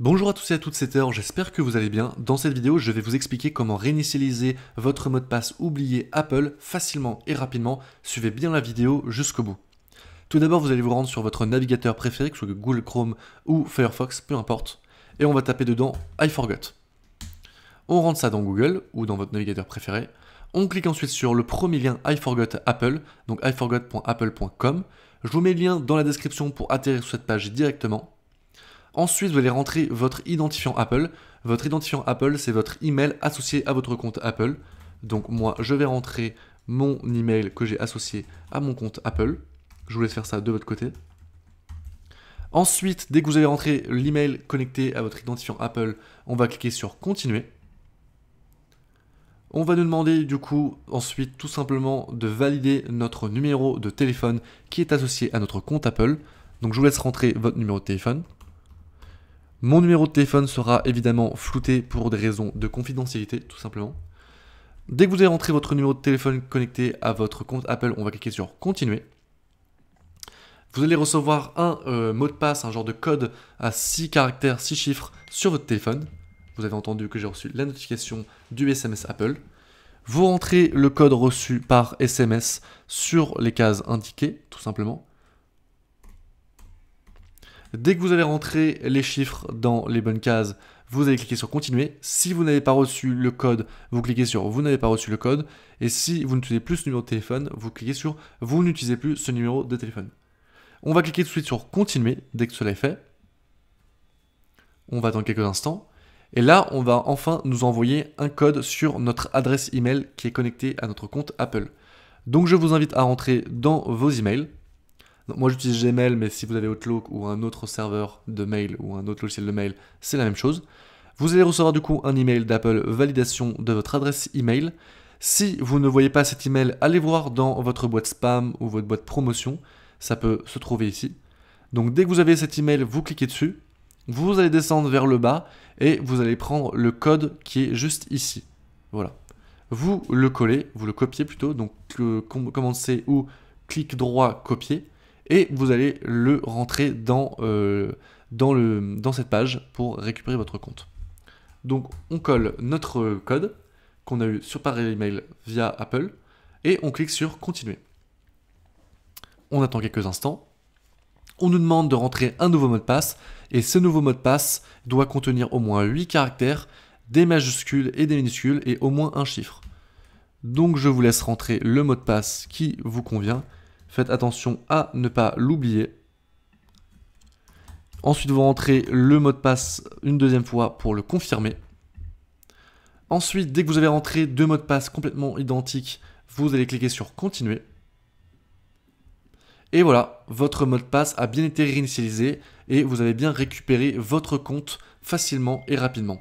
Bonjour à tous et à toutes, cette heure, j'espère que vous allez bien. Dans cette vidéo, je vais vous expliquer comment réinitialiser votre mot de passe oublié Apple facilement et rapidement. Suivez bien la vidéo jusqu'au bout. Tout d'abord, vous allez vous rendre sur votre navigateur préféré, que ce soit Google Chrome ou Firefox, peu importe, et on va taper dedans I forgot. On rentre ça dans Google ou dans votre navigateur préféré. On clique ensuite sur le premier lien I forgot Apple, donc iforgot.apple.com. Je vous mets le lien dans la description pour atterrir sur cette page directement. Ensuite, vous allez rentrer votre identifiant Apple. Votre identifiant Apple, c'est votre email associé à votre compte Apple. Donc moi, je vais rentrer mon email que j'ai associé à mon compte Apple. Je vous laisse faire ça de votre côté. Ensuite, dès que vous avez rentré l'email connecté à votre identifiant Apple, on va cliquer sur Continuer. On va nous demander du coup ensuite tout simplement de valider notre numéro de téléphone qui est associé à notre compte Apple. Donc je vous laisse rentrer votre numéro de téléphone. Mon numéro de téléphone sera évidemment flouté pour des raisons de confidentialité, tout simplement. Dès que vous avez rentré votre numéro de téléphone connecté à votre compte Apple, on va cliquer sur Continuer. Vous allez recevoir un euh, mot de passe, un genre de code à 6 caractères, 6 chiffres sur votre téléphone. Vous avez entendu que j'ai reçu la notification du SMS Apple. Vous rentrez le code reçu par SMS sur les cases indiquées, tout simplement. Dès que vous avez rentré les chiffres dans les bonnes cases, vous allez cliquer sur continuer. Si vous n'avez pas reçu le code, vous cliquez sur vous n'avez pas reçu le code. Et si vous n'utilisez plus ce numéro de téléphone, vous cliquez sur vous n'utilisez plus ce numéro de téléphone. On va cliquer tout de suite sur continuer dès que cela est fait. On va dans quelques instants. Et là, on va enfin nous envoyer un code sur notre adresse email qui est connectée à notre compte Apple. Donc je vous invite à rentrer dans vos emails. Moi j'utilise Gmail, mais si vous avez Outlook ou un autre serveur de mail ou un autre logiciel de mail, c'est la même chose. Vous allez recevoir du coup un email d'Apple validation de votre adresse email. Si vous ne voyez pas cet email, allez voir dans votre boîte spam ou votre boîte promotion. Ça peut se trouver ici. Donc dès que vous avez cet email, vous cliquez dessus. Vous allez descendre vers le bas et vous allez prendre le code qui est juste ici. Voilà. Vous le collez, vous le copiez plutôt. Donc commencez ou clic droit copier et vous allez le rentrer euh, dans, cette page pour récupérer votre compte. Donc on colle notre code qu'on a eu sur par email via Apple et on clique sur continuer. On attend quelques instants. On nous demande de rentrer un nouveau mot de passe et ce nouveau mot de passe doit contenir au moins 8 caractères, des majuscules et des minuscules et au moins un chiffre. Donc je vous laisse rentrer le mot de passe qui vous convient Faites attention à ne pas l'oublier. Ensuite, vous rentrez le mot de passe une deuxième fois pour le confirmer. Ensuite, dès que vous avez rentré deux mots de passe complètement identiques, vous allez cliquer sur Continuer. Et voilà, votre mot de passe a bien été réinitialisé et vous avez bien récupéré votre compte facilement et rapidement.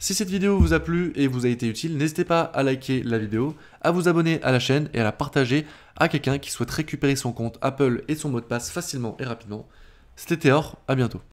Si cette vidéo vous a plu et vous a été utile, n'hésitez pas à liker la vidéo, à vous abonner à la chaîne et à la partager à quelqu'un qui souhaite récupérer son compte Apple et son mot de passe facilement et rapidement. C'était Théor, à bientôt.